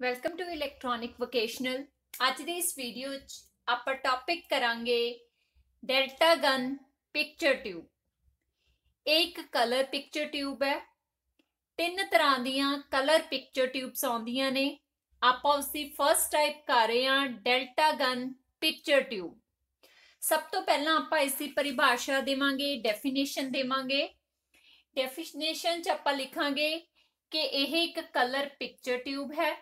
welcome to electronic vocational ਅੱਜ ਦੇ ਇਸ ਵੀਡੀਓ 'ਚ ਆਪਾਂ ਟੌਪਿਕ ਕਰਾਂਗੇ ਡੈਲਟਾ ਗਨ ਪਿਕਚਰ ਟਿਊਬ ਇੱਕ ਕਲਰ ਪਿਕਚਰ ਟਿਊਬ ਹੈ ਤਿੰਨ ਤਰ੍ਹਾਂ ਦੀਆਂ ਕਲਰ ਪਿਕਚਰ ਟਿਊਬਸ ਆਉਂਦੀਆਂ ਨੇ ਆਪਾਂ ਉਸ ਦੀ ਫਰਸਟ ਟਾਈਪ ਕਰ ਰਹੇ ਹਾਂ ਡੈਲਟਾ ਗਨ ਪਿਕਚਰ ਟਿਊਬ ਸਭ ਤੋਂ ਪਹਿਲਾਂ ਆਪਾਂ ਇਸ ਦੀ ਪਰਿਭਾਸ਼ਾ ਦੇਵਾਂਗੇ ਡੈਫੀਨੇਸ਼ਨ ਦੇਵਾਂਗੇ ਡੈਫੀਨੇਸ਼ਨ 'ਚ ਆਪਾਂ ਲਿਖਾਂਗੇ ਕਿ ਇਹ ਇੱਕ ਕਲਰ ਪਿਕਚਰ ਟਿਊਬ ਹੈ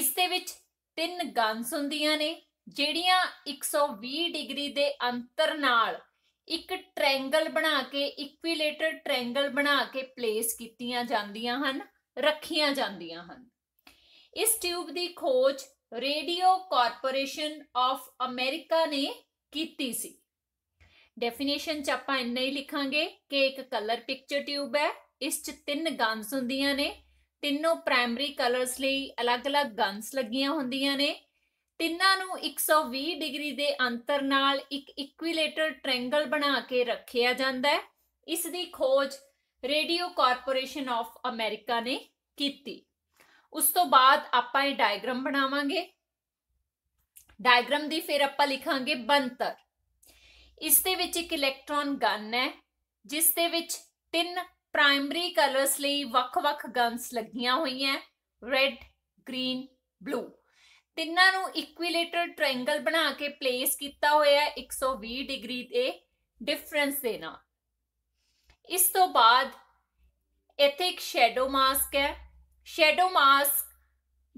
ਇਸ ਦੇ ਵਿੱਚ ਤਿੰਨ ਗਨਸ ਹੁੰਦੀਆਂ ਨੇ ਜਿਹੜੀਆਂ 120 ਡਿਗਰੀ ਦੇ ਅੰਤਰ ਨਾਲ ਇੱਕ ਟ੍ਰਾਇੰਗਲ ਬਣਾ ਕੇ ਇਕੁਇਲੇਟਰ ਟ੍ਰਾਇੰਗਲ ਬਣਾ ਕੇ ਪਲੇਸ ਕੀਤੀਆਂ ਜਾਂਦੀਆਂ ਹਨ ਰੱਖੀਆਂ ਜਾਂਦੀਆਂ ਹਨ ਇਸ ਟਿਊਬ ਦੀ ਖੋਜ ਰੇਡੀਓ ਕਾਰਪੋਰੇਸ਼ਨ ਆਫ ਅਮਰੀਕਾ ਨੇ ਕੀਤੀ ਸੀ ਡੈਫੀਨੇਸ਼ਨ ਚ ਆਪਾਂ ਇੰਨਾ ਹੀ ਲਿਖਾਂਗੇ ਕਿ ਇੱਕ ਕਲਰ ਪਿਕਚਰ ਟਿਊਬ ਹੈ ਇਸ ਚ ਤਿੰਨ ਗਨਸ ਹੁੰਦੀਆਂ ਨੇ ਤਿੰਨੋਂ ਪ੍ਰਾਇਮਰੀ ਕਲਰਸ ਲਈ ਅਲੱਗ-ਅਲੱਗ ਗਨਸ ਲੱਗੀਆਂ ਹੁੰਦੀਆਂ ਨੇ ਤਿੰਨਾਂ ਨੂੰ 120 ਡਿਗਰੀ ਦੇ ਅੰਤਰ ਨਾਲ ਇੱਕ ਇਕੁਇਲੇਟਰ ਟ੍ਰਾਇੰਗਲ ਬਣਾ ਕੇ ਰੱਖਿਆ ਜਾਂਦਾ ਹੈ ਇਸ ਦੀ ਖੋਜ ਰੇਡੀਓ ਕਾਰਪੋਰੇਸ਼ਨ ਆਫ ਅਮਰੀਕਾ ਨੇ ਕੀਤੀ ਉਸ ਤੋਂ ਬਾਅਦ ਆਪਾਂ ਇਹ ਡਾਇਗ੍ਰਾਮ ਬਣਾਵਾਂਗੇ ਡਾਇਗ੍ਰਾਮ ਦੀ ਫਿਰ ਆਪਾਂ ਲਿਖਾਂਗੇ ਬੰਤਰ ਇਸ ਦੇ ਵਿੱਚ ਇੱਕ ਇਲੈਕਟ੍ਰੋਨ ਗਨ ਹੈ ਜਿਸ ਦੇ ਵਿੱਚ ਤਿੰਨ ਪ੍ਰਾਇਮਰੀ ਕਲਰਸ ਲਈ ਵੱਖ-ਵੱਖ ਗਨਸ ਲੱਗੀਆਂ ਹੋਈਆਂ ਰੈੱਡ ਗ੍ਰੀਨ ਬਲੂ ਤਿੰਨਾਂ ਨੂੰ ਇਕੁਇਲੇਟਰ ਟ੍ਰਾਇੰਗਲ ਬਣਾ ਕੇ ਪਲੇਸ ਕੀਤਾ ਹੋਇਆ 120 ਡਿਗਰੀ ਤੇ ਡਿਫਰੈਂਸ ਦੇ ਨਾਲ ਇਸ ਤੋਂ ਬਾਅਦ ਇੱਥੇ ਇੱਕ ਸ਼ੈਡੋ ਮਾਸਕ ਹੈ ਸ਼ੈਡੋ ਮਾਸਕ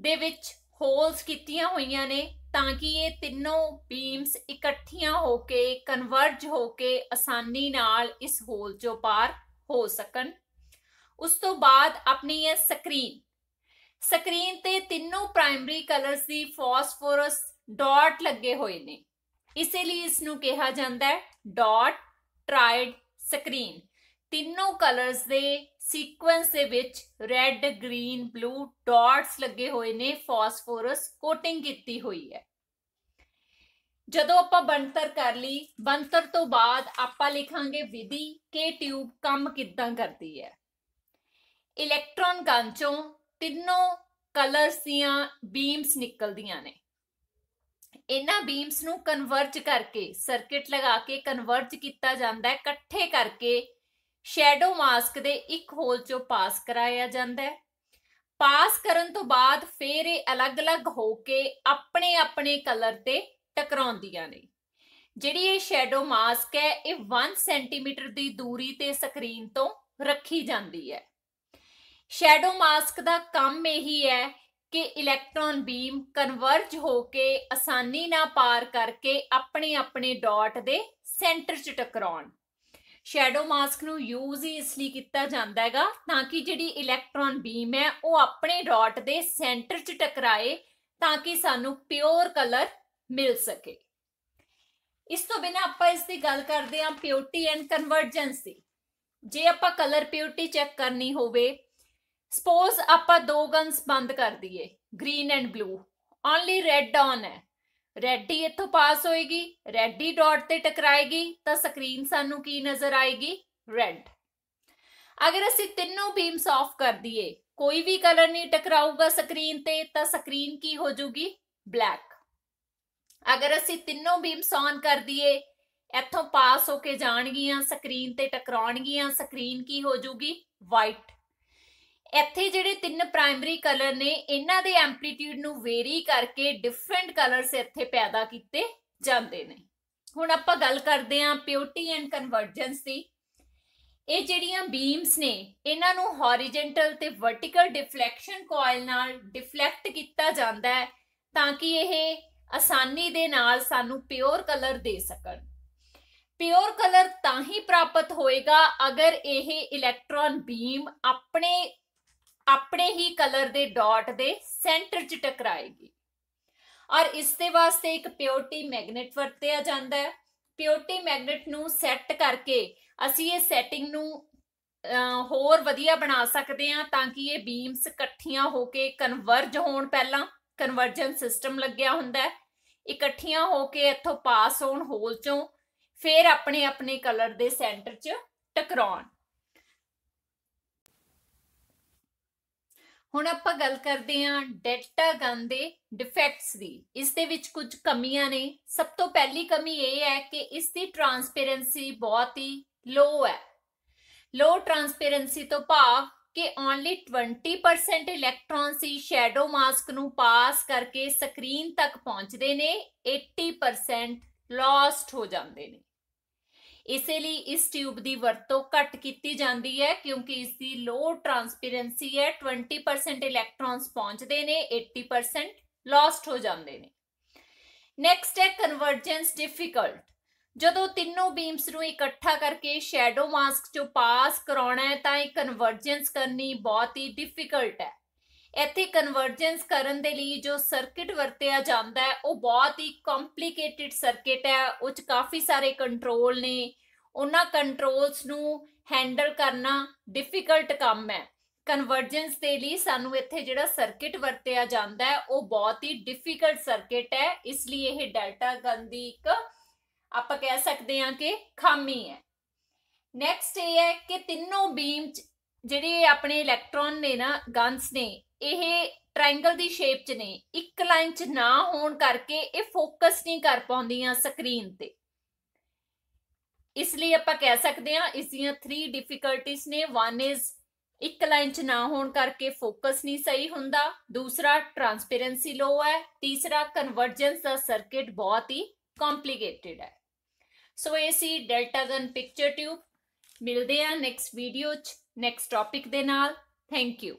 ਦੇ ਵਿੱਚ ਹੋਲਸ ਕੀਤੀਆਂ ਹੋਈਆਂ ਨੇ ਤਾਂ ਕਿ ਇਹ ਤਿੰਨੋਂ ਬੀਮਸ ਇਕੱਠੀਆਂ ਹੋ ਕੇ ਕਨਵਰਜ ਹੋ ਕੇ ਆਸਾਨੀ ਨਾਲ ਇਸ ਹੋਲ ਚੋਂ ਪਾਰ ਹੋ ਸਕਣ ਉਸ ਤੋਂ ਬਾਅਦ ਆਪਣੀ ਹੈ ਸਕਰੀਨ ਸਕਰੀਨ ਤੇ ਤਿੰਨੋਂ ਪ੍ਰਾਇਮਰੀ ਕਲਰਸ ਦੀ ਫਾਸਫੋਰਸ ਡਾਟ ਲੱਗੇ ਹੋਏ ਨੇ ਇਸੇ ਲਈ ਇਸ ਨੂੰ ਕਿਹਾ ਜਾਂਦਾ ਹੈ ਡਾਟ ਟ੍ਰਾਈਡ ਸਕਰੀਨ ਤਿੰਨੋਂ ਕਲਰਸ ਦੇ ਸੀਕੁਐਂਸ ਦੇ ਵਿੱਚ ਰੈੱਡ ਗ੍ਰੀਨ ਬਲੂ ਡਾਟਸ ਲੱਗੇ ਹੋਏ ਨੇ ਫਾਸਫੋਰਸ ਕੋਟਿੰਗ ਕੀਤੀ ਹੋਈ ਹੈ ਜਦੋਂ ਆਪਾਂ ਬੰਤਰ ਕਰ ਲਈ ਬੰਤਰ ਤੋਂ ਬਾਅਦ ਆਪਾਂ ਲਿਖਾਂਗੇ ਵਿਧੀ ਕਿ ਟਿਊਬ ਕੰਮ ਕਿੱਦਾਂ ਕਰਦੀ ਹੈ ਇਲੈਕਟ੍ਰੋਨ ਗਨ ਚੋਂ ਤਿੰਨੋਂ ਕਲਰਸ ਦੀਆਂ ਬੀਮਸ ਨਿਕਲਦੀਆਂ ਨੇ ਇਹਨਾਂ ਬੀਮਸ ਨੂੰ ਕਨਵਰਜ ਕਰਕੇ ਸਰਕਟ ਲਗਾ ਕੇ ਕਨਵਰਜ ਕੀਤਾ ਜਾਂਦਾ ਹੈ ਇਕੱਠੇ ਕਰਕੇ ਸ਼ੈਡੋ ਮਾਸਕ ਦੇ ਇੱਕ ਹੋਲ ਚੋਂ ਪਾਸ ਕਰਾਇਆ ਜਾਂਦਾ ਹੈ ਪਾਸ ਕਰਨ ਤੋਂ ਬਾਅਦ ਫੇਰ ਇਹ ਅਲੱਗ-ਅਲੱਗ ਹੋ ਕੇ ਆਪਣੇ ਆਪਣੇ ਕਲਰ ਤੇ ਟਕਰਾਉਂਦੀਆਂ ਨੇ ਜਿਹੜੀ ਇਹ ਸ਼ੈਡੋ ਮਾਸਕ ਹੈ ਇਹ 1 ਸੈਂਟੀਮੀਟਰ ਦੀ ਦੂਰੀ ਤੇ ਸਕਰੀਨ ਤੋਂ ਰੱਖੀ ਜਾਂਦੀ ਹੈ ਸ਼ੈਡੋ ਮਾਸਕ ਦਾ ਕੰਮ ਇਹੀ ਹੈ ਕਿ ਇਲੈਕਟ੍ਰੋਨ ਬੀਮ ਕਨਵਰਜ ਹੋ ਕੇ ਆਸਾਨੀ ਨਾਲ ਪਾਰ ਕਰਕੇ ਆਪਣੇ ਆਪਣੇ ਡਾਟ ਦੇ ਸੈਂਟਰ 'ਚ ਟਕਰਾਉਣ ਸ਼ੈਡੋ ਮਾਸਕ ਨੂੰ ਯੂਜ਼ ਹੀ ਇਸ ਲਈ ਕੀਤਾ ਜਾਂਦਾ ਹੈਗਾ ਤਾਂ ਕਿ ਜਿਹੜੀ ਇਲੈਕਟ੍ਰੋਨ ਬੀਮ ਹੈ ਉਹ ਆਪਣੇ ਡਾਟ ਦੇ ਸੈਂਟਰ 'ਚ ਟਕਰਾਏ ਤਾਂ ਕਿ ਸਾਨੂੰ ਪਿਓਰ ਕਲਰ ਮਿਲ ਸਕੇ ਇਸ ਤੋਂ ਬਿਨਾ ਆਪਾਂ ਇਸ ਦੀ ਗੱਲ ਕਰਦੇ ਹਾਂ ਪਿਓਰਟੀ ਐਂਡ ਕਨਵਰਜੈਂਸ ਦੀ ਜੇ ਆਪਾਂ ਕਲਰ ਪਿਓਰਟੀ ਚੈੱਕ ਕਰਨੀ ਹੋਵੇ ਸਪੋਜ਼ ਆਪਾਂ ਦੋ ਗਨਸ ਬੰਦ ਕਰ ਦਈਏ green and blue only red on ਹੈ ਰੈੱਡ ਹੀ ਇੱਥੋਂ ਪਾਸ ਹੋਏਗੀ ਰੈੱਡ ਹੀ ਡਾਟ ਤੇ ਟਕਰਾਏਗੀ ਤਾਂ ਸਕਰੀਨ ਸਾਨੂੰ ਕੀ ਨਜ਼ਰ ਆਏਗੀ ਰੈੱਡ ਅਗਰ ਅਸੀਂ ਤਿੰਨੋਂ ਬੀਮਸ ਆਫ ਕਰ ਦਈਏ ਕੋਈ ਵੀ ਕਲਰ ਨਹੀਂ ਟਕਰਾਊਗਾ ਸਕਰੀਨ ਤੇ ਤਾਂ ਸਕਰੀਨ ਕੀ ਹੋ ਜੂਗੀ ਬਲੈਕ ਅਗਰ ਅਸੀਂ ਤਿੰਨੋਂ ਬੀਮਸ ਆਨ ਕਰ ਦਈਏ ਇੱਥੋਂ ਪਾਸ ਹੋ ਕੇ ਜਾਣਗੀਆਂ ਸਕਰੀਨ ਤੇ ਟਕਰਾਉਣਗੀਆਂ ਸਕਰੀਨ ਕੀ ਹੋ ਜਾਊਗੀ ਵਾਈਟ ਇੱਥੇ ਜਿਹੜੇ ਤਿੰਨ ਪ੍ਰਾਇਮਰੀ ਕਲਰ ਨੇ ਇਹਨਾਂ ਦੇ ਐਂਪਲੀਟਿਊਡ ਨੂੰ ਵੇਰੀ ਕਰਕੇ ਡਿਫਰੈਂਟ ਕਲਰਸ ਇੱਥੇ ਪੈਦਾ ਕੀਤੇ ਜਾਂਦੇ ਨੇ ਹੁਣ ਆਪਾਂ ਗੱਲ ਕਰਦੇ ਹਾਂ ਪਿਓਰਟੀ ਐਂਡ ਕਨਵਰਜੈਂਸ ਦੀ ਇਹ ਜਿਹੜੀਆਂ ਬੀਮਸ ਨੇ ਇਹਨਾਂ ਨੂੰ ਹੌਰੀਜੈਂਟਲ ਤੇ ਵਰਟੀਕਲ ਡਿਫਲੈਕਸ਼ਨ ਕੋਇਲ ਨਾਲ ਡਿਫਲੈਕਟ ਕੀਤਾ ਜਾਂਦਾ ਹੈ ਤਾਂ ਕਿ ਇਹ ਆਸਾਨੀ ਦੇ ਨਾਲ ਸਾਨੂੰ ਪਿਓਰ ਕਲਰ ਦੇ ਸਕਣ ਪਿਓਰ ਕਲਰ ਤਾਂ ਹੀ ਪ੍ਰਾਪਤ ਹੋਏਗਾ ਅਗਰ ਇਹ ਇਲੈਕਟ੍ਰੋਨ ਬੀਮ ਆਪਣੇ ਆਪਣੇ ਹੀ ਕਲਰ ਦੇ ਡਾਟ ਦੇ ਸੈਂਟਰ 'ਚ ਟਕਰਾਏਗੀ ਔਰ ਇਸ ਦੇ ਵਾਸਤੇ ਇੱਕ ਪਿਓਰਟੀ ਮੈਗਨੇਟ ਵਰਤਿਆ ਜਾਂਦਾ ਹੈ ਪਿਓਰਟੀ ਮੈਗਨੇਟ ਨੂੰ ਸੈੱਟ ਕਰਕੇ ਅਸੀਂ ਇਹ ਸੈਟਿੰਗ ਨੂੰ ਹੋਰ ਵਧੀਆ ਬਣਾ ਸਕਦੇ ਹਾਂ ਤਾਂ ਕਿ ਇਹ ਬੀਮਸ ਇਕੱਠੀਆਂ ਹੋ ਕੇ ਕਨਵਰਜ ਹੋਣ ਪਹਿਲਾਂ ਕਨਵਰਜਨ ਸਿਸਟਮ ਲੱਗਿਆ ਹੁੰਦਾ ਹੈ ਇਕੱਠੀਆਂ ਹੋ ਕੇ ਇੱਥੋਂ ਪਾਸ ਹੋਣ ਹੋਲ ਚੋਂ ਫਿਰ ਆਪਣੇ ਆਪਣੇ ਕਲਰ ਦੇ ਸੈਂਟਰ 'ਚ ਟਕਰਾਉਣ ਹੁਣ ਆਪਾਂ ਗੱਲ ਕਰਦੇ ਹਾਂ ਡੈਲਟਾ ਗਨ ਦੇ ਡਿਫੈਕਟਸ ਦੀ ਇਸ ਦੇ ਵਿੱਚ ਕੁਝ ਕਮੀਆਂ ਨੇ ਸਭ ਤੋਂ ਪਹਿਲੀ ਕਮੀ ਇਹ ਹੈ ਕਿ ਇਸ ਦੀ ਟ੍ਰਾਂਸਪੇਰੈਂਸੀ ਬਹੁਤ ਹੀ ਲੋ ਹੈ ਲੋ ਟ੍ਰਾਂਸਪੇਰੈਂਸੀ ਤੋਂ ਭਾਵ ਕਿ ਓਨਲੀ 20% ਇਲੈਕਟ੍ਰੋਨਸ ਹੀ ਸ਼ੈਡੋ ਮਾਸਕ ਨੂੰ ਪਾਸ ਕਰਕੇ ਸਕਰੀਨ ਤੱਕ ਪਹੁੰਚਦੇ ਨੇ 80% ਲੌਸਟ ਹੋ ਜਾਂਦੇ ਨੇ ਇਸੇ ਲਈ ਇਸ ਟਿਊਬ ਦੀ ਵਰਤੋਂ ਘੱਟ ਕੀਤੀ ਜਾਂਦੀ ਹੈ ਕਿਉਂਕਿ ਇਸ ਦੀ ਲੋ ਟ੍ਰਾਂਸਪੇਰੈਂਸੀ ਹੈ 20% ਇਲੈਕਟ੍ਰੋਨਸ ਪਹੁੰਚਦੇ ਨੇ 80% ਲੌਸਟ ਹੋ ਜਾਂਦੇ ਨੇ ਨੈਕਸਟ ਹੈ ਕਨਵਰਜੈਂਸ ਡਿਫਿਕਲਟ ਜਦੋਂ ਤਿੰਨੋਂ ਬੀਮਸ ਨੂੰ ਇਕੱਠਾ ਕਰਕੇ ਸ਼ੈਡੋ ਮਾਸਕ ਚੋਂ ਪਾਸ ਕਰਾਉਣਾ ਹੈ ਤਾਂ ਇਹ ਕਨਵਰਜੈਂਸ ਕਰਨੀ ਬਹੁਤ ਹੀ ਡਿਫਿਕਲਟ ਹੈ ਇੱਥੇ ਕਨਵਰਜੈਂਸ ਕਰਨ ਦੇ ਲਈ ਜੋ ਸਰਕਟ ਵਰਤਿਆ ਜਾਂਦਾ ਹੈ ਉਹ ਬਹੁਤ ਹੀ ਕੰਪਲਿਕੇਟਿਡ ਸਰਕਟ ਹੈ ਉਹ ਚ ਕਾਫੀ ਸਾਰੇ ਕੰਟਰੋਲ ਨੇ ਉਹਨਾਂ ਕੰਟਰੋਲਸ ਨੂੰ ਹੈਂਡਲ ਕਰਨਾ ਡਿਫਿਕਲਟ ਕੰਮ ਹੈ ਕਨਵਰਜੈਂਸ ਦੇ ਲਈ ਸਾਨੂੰ ਇੱਥੇ ਜਿਹੜਾ ਸਰਕਟ ਵਰਤਿਆ ਜਾਂਦਾ ਹੈ ਉਹ ਬਹੁਤ ਹੀ ਡਿਫਿਕਲਟ ਸਰਕਟ ਹੈ ਇਸ ਲਈ ਇਹ ਡੈਲਟਾ ਗਨ ਦੀ ਇੱਕ ਆਪਾਂ ਕਹਿ ਸਕਦੇ ਹਾਂ ਕਿ ਖਾਮੀ ਹੈ ਨੈਕਸਟ ਇਹ ਹੈ ਕਿ ਤਿੰਨੋਂ ਬੀਮ ਜਿਹੜੇ ਆਪਣੇ ਇਲੈਕਟ੍ਰੋਨ ਨੇ ਨਾ ਗਨਸ ਨੇ ਇਹ ਟ੍ਰਾਇੰਗਲ ਦੀ ਸ਼ੇਪ 'ਚ ਨੇ ਇੱਕ ਲਾਈਨ 'ਚ ਨਾ ਹੋਣ ਕਰਕੇ ਇਹ ਫੋਕਸ ਨਹੀਂ ਕਰ ਪਾਉਂਦੀਆਂ ਸਕਰੀਨ ਤੇ ਇਸ ਲਈ ਆਪਾਂ ਕਹਿ ਸਕਦੇ ਹਾਂ ਇਸ ਦੀਆਂ 3 ਡਿਫਿਕਲਟੀਜ਼ ਨੇ 1 ਇਜ਼ ਇੱਕ ਲਾਈਨ 'ਚ ਨਾ ਹੋਣ ਕਰਕੇ ਫੋਕਸ ਨਹੀਂ ਸਹੀ ਹੁੰਦਾ ਦੂਸਰਾ ਟ੍ਰਾਂਸਪੇਰੈਂਸੀ ਲੋ ਹੈ ਤੀਸਰਾ ਕਨਵਰਜੈਂਸ ਦਾ ਸਰਕਟ ਬਹੁਤ ਹੀ ਕੰਪਲਿਕੇਟਿਡ ਹੈ ਸੋ ਇਹ ਸੀ ਡੈਲਟਾ ਗਨ ਪਿਕਚਰ ਟਿਊਬ ਮਿਲਦੇ ਆ ਨੈਕਸਟ ਵੀਡੀਓ 'ਚ ਨੈਕਸਟ ਟੌਪਿਕ ਦੇ ਨਾਲ ਥੈਂਕ ਯੂ